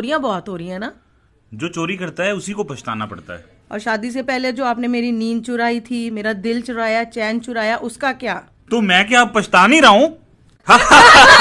चोरिया बहुत हो रही है ना जो चोरी करता है उसी को पछताना पड़ता है और शादी से पहले जो आपने मेरी नींद चुराई थी मेरा दिल चुराया चैन चुराया उसका क्या तो मैं क्या पछता नहीं रहा हूँ